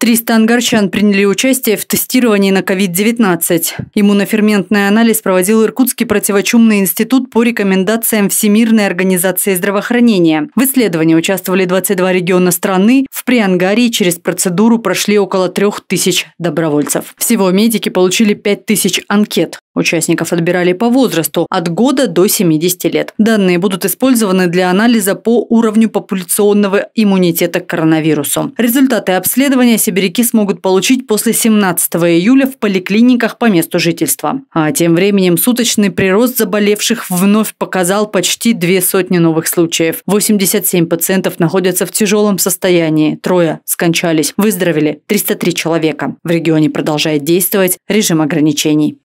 300 ангарчан приняли участие в тестировании на COVID-19. Иммуноферментный анализ проводил Иркутский противочумный институт по рекомендациям Всемирной организации здравоохранения. В исследовании участвовали 22 региона страны. В Приангарии через процедуру прошли около 3000 добровольцев. Всего медики получили 5000 анкет. Участников отбирали по возрасту – от года до 70 лет. Данные будут использованы для анализа по уровню популяционного иммунитета к коронавирусу. Результаты обследования сибиряки смогут получить после 17 июля в поликлиниках по месту жительства. А тем временем суточный прирост заболевших вновь показал почти две сотни новых случаев. 87 пациентов находятся в тяжелом состоянии, трое скончались, выздоровели 303 человека. В регионе продолжает действовать режим ограничений.